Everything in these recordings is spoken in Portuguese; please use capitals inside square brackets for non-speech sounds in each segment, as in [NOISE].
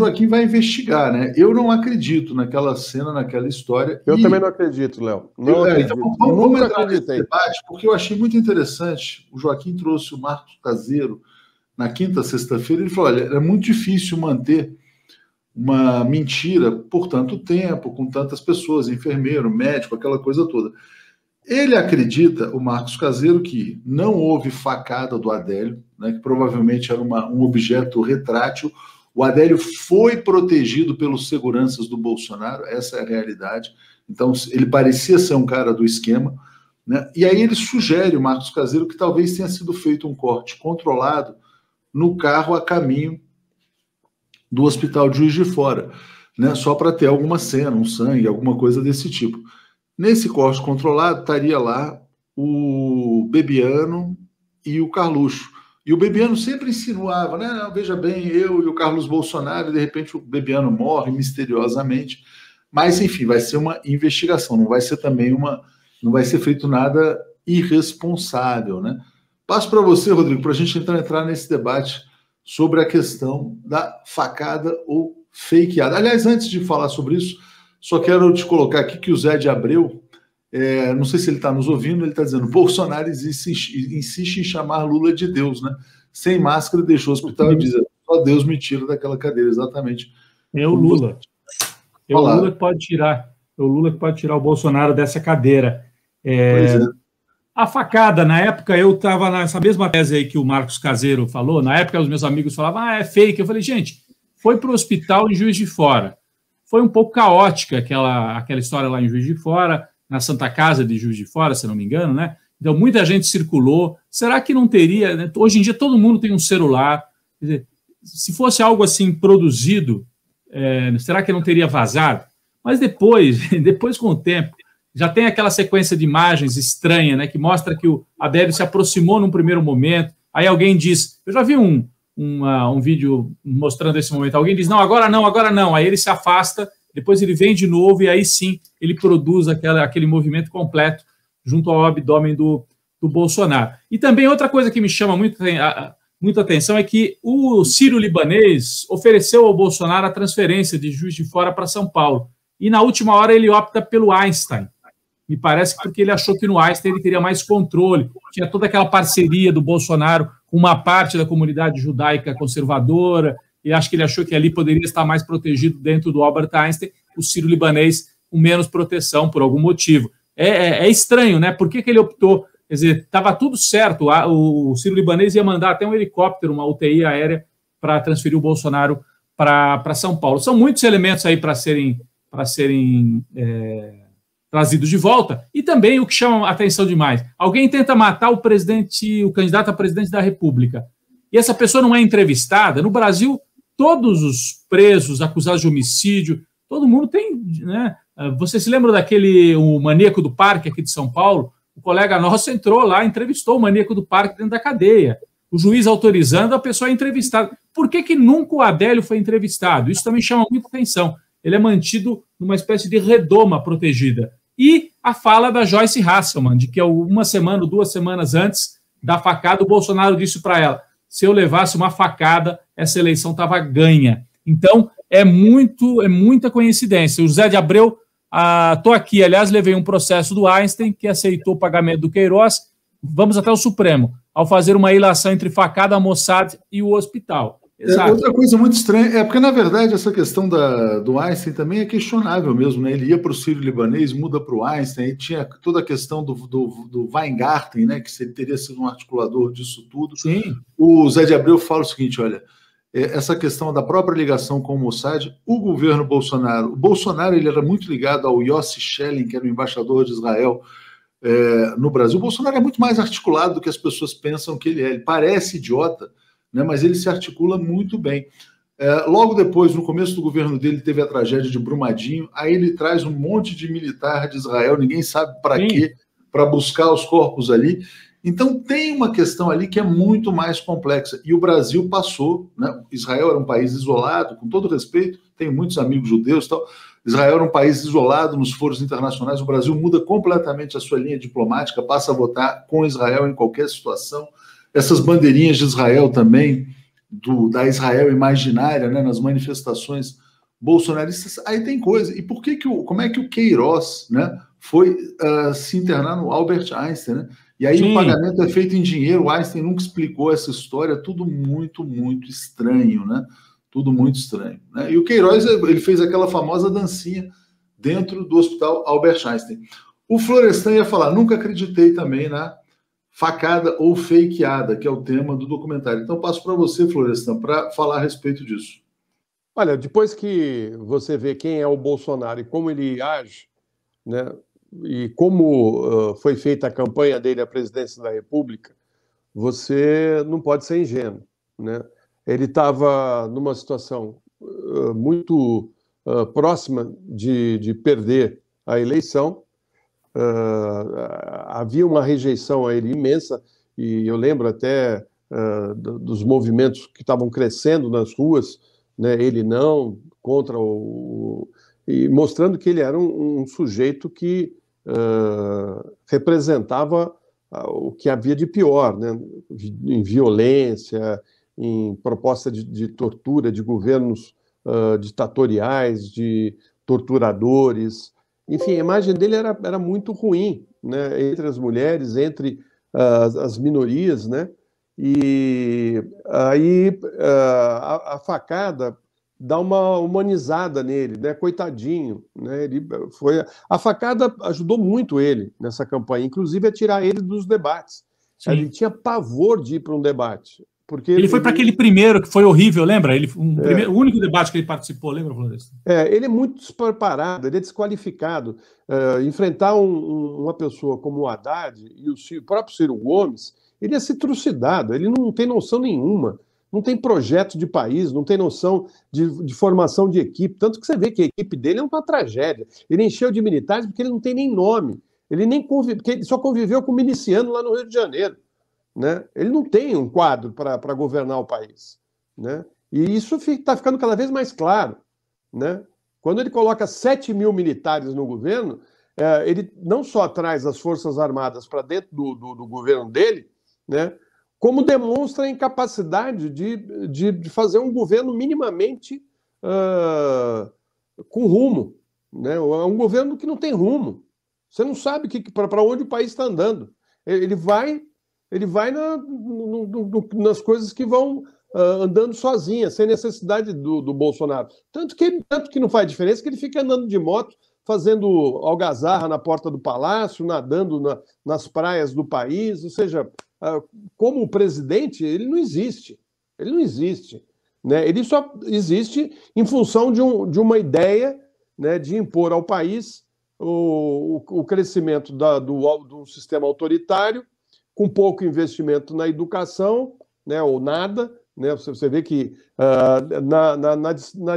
Joaquim vai investigar, né? Eu não acredito naquela cena, naquela história. Eu e... também não acredito, Léo. Não é, acredito. Então, vamos, vamos entrar acreditei. nesse debate, porque eu achei muito interessante. O Joaquim trouxe o Marcos Caseiro na quinta, sexta-feira. Ele falou: olha, é muito difícil manter uma mentira por tanto tempo, com tantas pessoas, enfermeiro, médico, aquela coisa toda. Ele acredita, o Marcos Caseiro, que não houve facada do Adélio, né, que provavelmente era uma, um objeto retrátil o Adélio foi protegido pelos seguranças do Bolsonaro, essa é a realidade. Então, ele parecia ser um cara do esquema. Né? E aí ele sugere, o Marcos Caseiro, que talvez tenha sido feito um corte controlado no carro a caminho do Hospital de Juiz de Fora, né? só para ter alguma cena, um sangue, alguma coisa desse tipo. Nesse corte controlado, estaria lá o Bebiano e o Carluxo. E o Bebiano sempre insinuava, né? Ah, veja bem, eu e o Carlos Bolsonaro, de repente o Bebiano morre misteriosamente. Mas, enfim, vai ser uma investigação, não vai ser também uma. Não vai ser feito nada irresponsável, né? Passo para você, Rodrigo, para a gente então entrar nesse debate sobre a questão da facada ou fakeada. Aliás, antes de falar sobre isso, só quero te colocar aqui que o Zé de Abreu é, não sei se ele está nos ouvindo, ele está dizendo: Bolsonaro insiste, insiste, em chamar Lula de Deus, né? Sem máscara, deixou o hospital e diz: só Deus me tira daquela cadeira, exatamente. É o Lula. É o Lula que pode tirar. É o Lula que pode tirar o Bolsonaro dessa cadeira. É, é. A facada, na época, eu estava nessa mesma tese aí que o Marcos Caseiro falou. Na época, os meus amigos falavam: ah, é fake. Eu falei: gente, foi para o hospital em Juiz de Fora. Foi um pouco caótica aquela, aquela história lá em Juiz de Fora na Santa Casa de Juiz de Fora, se não me engano, né? Então, muita gente circulou. Será que não teria? Né? Hoje em dia, todo mundo tem um celular. Dizer, se fosse algo assim produzido, é, será que não teria vazado? Mas depois, [LAUGHS] depois com o tempo, já tem aquela sequência de imagens estranha, né, que mostra que o Abélio se aproximou num primeiro momento. Aí alguém diz, eu já vi um, um, uh, um vídeo mostrando esse momento. Alguém diz, não, agora não, agora não. Aí ele se afasta depois ele vem de novo e aí sim ele produz aquela, aquele movimento completo junto ao abdômen do, do Bolsonaro. E também outra coisa que me chama muito, muita atenção é que o Sírio-Libanês ofereceu ao Bolsonaro a transferência de Juiz de Fora para São Paulo. E na última hora ele opta pelo Einstein. Me parece que porque ele achou que no Einstein ele teria mais controle. Tinha toda aquela parceria do Bolsonaro com uma parte da comunidade judaica conservadora, e acho que ele achou que ali poderia estar mais protegido dentro do Albert Einstein, o Ciro libanês com menos proteção por algum motivo. É, é, é estranho, né? Por que, que ele optou? Quer dizer, estava tudo certo, o, Ciro libanês ia mandar até um helicóptero, uma UTI aérea, para transferir o Bolsonaro para São Paulo. São muitos elementos aí para serem, pra serem é, trazidos de volta. E também o que chama atenção demais: alguém tenta matar o presidente, o candidato a presidente da República. E essa pessoa não é entrevistada. No Brasil, todos os presos acusados de homicídio, todo mundo tem. Né? Ah, você se lembra daquele o maníaco do parque aqui de São Paulo? O colega nosso entrou lá, entrevistou o maníaco do parque dentro da cadeia. O juiz autorizando, a pessoa é entrevistada. Por que, que nunca o Adélio foi entrevistado? Isso também chama muita atenção. Ele é mantido numa espécie de redoma protegida. E a fala da Joyce Hasselman, de que uma semana duas semanas antes da facada, o Bolsonaro disse para ela: se eu levasse uma facada, essa eleição estava ganha. Então, é muito, é muita coincidência. O José de Abreu, estou ah, aqui, aliás, levei um processo do Einstein, que aceitou o pagamento do Queiroz, vamos até o Supremo, ao fazer uma ilação entre facada, Mossad e o hospital. É, Exato. É, outra coisa muito estranha é porque, na verdade, essa questão da, do Einstein também é questionável mesmo. Né? Ele ia para o Sírio Libanês, muda para o Einstein, e tinha toda a questão do, do, do Weingarten, né? que ele teria sido um articulador disso tudo. Sim. O Zé de Abreu fala o seguinte: olha, é, essa questão da própria ligação com o Mossad, o governo Bolsonaro. O Bolsonaro ele era muito ligado ao Yossi Schelling, que era o embaixador de Israel é, no Brasil. O Bolsonaro é muito mais articulado do que as pessoas pensam que ele é. Ele parece idiota né, mas ele se articula muito bem. É, logo depois, no começo do governo dele, teve a tragédia de Brumadinho. Aí ele traz um monte de militar de Israel, ninguém sabe para quê, para buscar os corpos ali. Então tem uma questão ali que é muito mais complexa. E o Brasil passou, né? Israel era um país isolado, com todo respeito, tenho muitos amigos judeus e tal. Israel era um país isolado nos foros internacionais. O Brasil muda completamente a sua linha diplomática, passa a votar com Israel em qualquer situação. Essas bandeirinhas de Israel também, do, da Israel imaginária, né, nas manifestações bolsonaristas, aí tem coisa. E por que que o, como é que o Queiroz, né, foi uh, se internar no Albert Einstein, né? E aí Sim. o pagamento é feito em dinheiro. O Einstein nunca explicou essa história. Tudo muito, muito estranho, né? Tudo muito estranho. Né? E o Queiroz ele fez aquela famosa dancinha dentro do hospital Albert Einstein. O Florestan ia falar: nunca acreditei também na facada ou fakeada, que é o tema do documentário. Então, passo para você, Florestan, para falar a respeito disso. Olha, depois que você vê quem é o Bolsonaro e como ele age, né, e como uh, foi feita a campanha dele à presidência da República, você não pode ser ingênuo. Né? Ele estava numa situação uh, muito uh, próxima de, de perder a eleição uh, havia uma rejeição a ele imensa, e eu lembro até uh, dos movimentos que estavam crescendo nas ruas, né, ele não, contra o. e mostrando que ele era um, um sujeito que uh, representava o que havia de pior, né, em violência, em proposta de, de tortura de governos uh, ditatoriais, de torturadores, enfim, a imagem dele era, era muito ruim, né? Entre as mulheres, entre as, as minorias, né? E aí ah, a, a, facada dá uma humanizada nele, né? Coitadinho, né? Ele foi a facada ajudou muito ele nessa campanha, inclusive a tirar ele dos debates. Sim. Ele tinha pavor de ir para um debate. Porque ele, ele foi para aquele primeiro que foi horrível, lembra? Ele, um é. primeiro, o único debate que ele participou, lembra, Flores? É, ele é muito despreparado, ele é desqualificado. Uh, enfrentar um, um, uma pessoa como o Haddad e o, Ciro, o, próprio Ciro Gomes, ele é se trucidado, ele não tem noção nenhuma, não tem projeto de país, não tem noção de, de formação de equipe. Tanto que você vê que a equipe dele é uma tragédia. Ele encheu de militares porque ele não tem nem nome, ele nem convive, ele só conviveu com miliciano lá no Rio de Janeiro. Né? Ele não tem um quadro para governar o país. Né? E isso está ficando cada vez mais claro. Né? Quando ele coloca 7 mil militares no governo, é, ele não só traz as Forças Armadas para dentro do, do, do, governo dele, né? como demonstra a incapacidade de, de, de fazer um governo minimamente uh, com rumo. Né? É um governo que não tem rumo. Você não sabe para onde o país está andando. Ele vai ele vai na, no, no, nas coisas que vão Uh, andando sozinha, sem necessidade do, do, Bolsonaro. Tanto que, tanto que não faz diferença que ele fica andando de moto, fazendo algazarra na porta do palácio, nadando na, nas praias do país. Ou seja, uh, como presidente, ele não existe. Ele não existe. Né? Ele só existe em função de, um, de uma ideia né, de impor ao país o, o, o crescimento da, do, do sistema autoritário com pouco investimento na educação, né, ou nada, né, você vê que uh, na, na, na, na,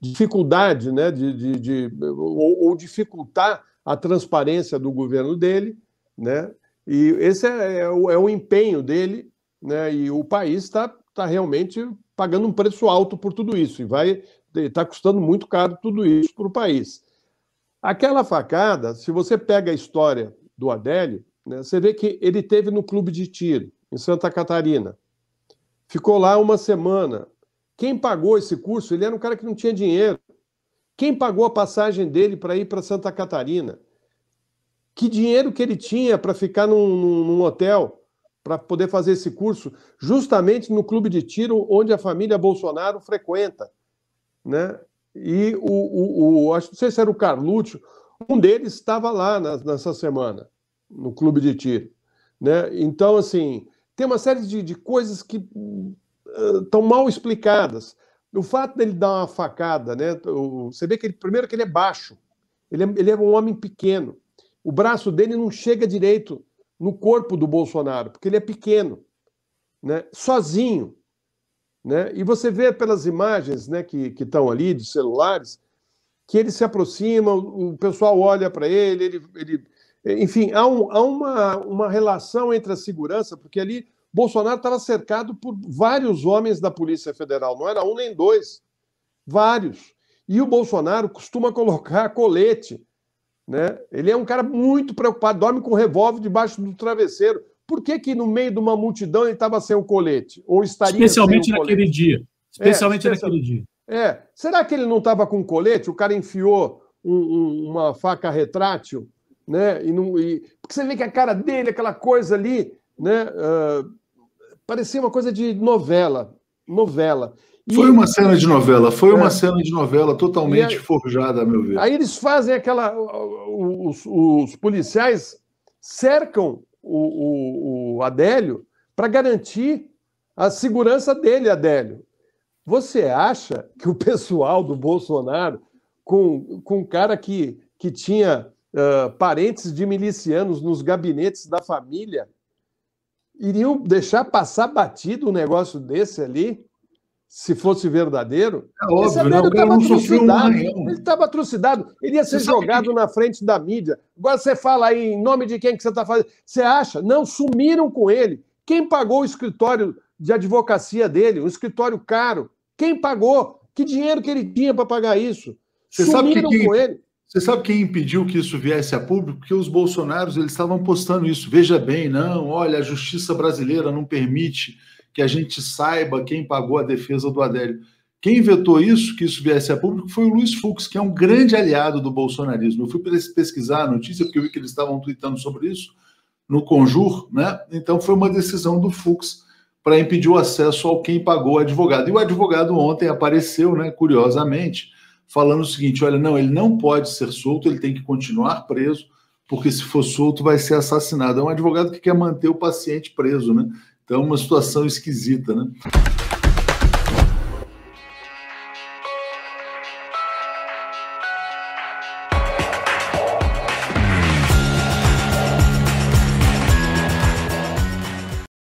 dificuldade né, de, de, de ou, ou, dificultar a transparência do governo dele, né, e esse é, é, o, é o empenho dele, né, e o país está tá realmente pagando um preço alto por tudo isso, e vai está custando muito caro tudo isso para o país. Aquela facada, se você pega a história do Adélio, né? Você vê que ele teve no clube de tiro, em Santa Catarina. Ficou lá uma semana. Quem pagou esse curso? Ele era um cara que não tinha dinheiro. Quem pagou a passagem dele para ir para Santa Catarina? Que dinheiro que ele tinha para ficar num, num, num hotel para poder fazer esse curso, justamente no clube de tiro onde a família Bolsonaro frequenta, né? E o, o, o acho não sei se era o Carluccio, um deles estava lá nessa semana no clube de tiro. Né? Então, assim, tem uma série de, de coisas que estão uh, mal explicadas. O fato dele dar uma facada, né? você vê que ele, primeiro que ele é baixo, ele é, ele é um homem pequeno. O braço dele não chega direito no corpo do Bolsonaro, porque ele é pequeno, né? sozinho. Né? E você vê pelas imagens né, que estão ali, dos celulares, que ele se aproxima, o pessoal olha para ele, ele, ele, enfim, há, um, há uma, uma relação entre a segurança, porque ali Bolsonaro estava cercado por vários homens da Polícia Federal, não era um nem dois, vários. E o Bolsonaro costuma colocar colete. Né? Ele é um cara muito preocupado, dorme com um revólver debaixo do travesseiro. Por que, que no meio de uma multidão ele estava sem o colete? Ou estaria Especialmente sem o colete? naquele dia. Especialmente é, naquele dia. É. Será que ele não estava com colete? O cara enfiou um, um, uma faca retrátil né? E não, e, porque você vê que a cara dele, aquela coisa ali, né? Uh, parecia uma coisa de novela, novela. E foi uma cena de novela, foi é. uma cena de novela totalmente forjada, a meu ver. Aí eles fazem aquela. Os, os policiais cercam o, o, o Adélio para garantir a segurança dele, Adélio. Você acha que o pessoal do Bolsonaro, com, com um cara que, que tinha parentes de milicianos nos gabinetes da família iriam deixar passar batido um negócio desse ali, se fosse verdadeiro? É óbvio, esse né? estava atrocidado. Ele estava atrocidado. Ele ia ser jogado que... na frente da mídia. Agora você fala aí em nome de quem que você está fazendo. Você acha? Não, sumiram com ele. Quem pagou o escritório de advocacia dele? Um escritório caro. Quem pagou? Que dinheiro que ele tinha para pagar isso? Você sumiram sabe que, que, com ele. Você sabe quem impediu que isso viesse a público? Que os bolsonaros eles estavam postando isso. Veja bem, não, olha, a justiça brasileira não permite que a gente saiba quem pagou a defesa do Adélio. Quem vetou isso, que isso viesse a público, foi o Luiz Fux, que é um grande aliado do bolsonarismo. Eu fui pesquisar a notícia, porque eu vi que eles estavam tweetando sobre isso no Conjur, né? Então foi uma decisão do Fux para impedir o acesso ao quem pagou o advogado. E o advogado ontem apareceu, né, curiosamente, falando o seguinte: olha, não, ele não pode ser solto, ele tem que continuar preso, porque se for solto vai ser assassinado. É um advogado que quer manter o paciente preso, né? Então, é uma situação esquisita, né?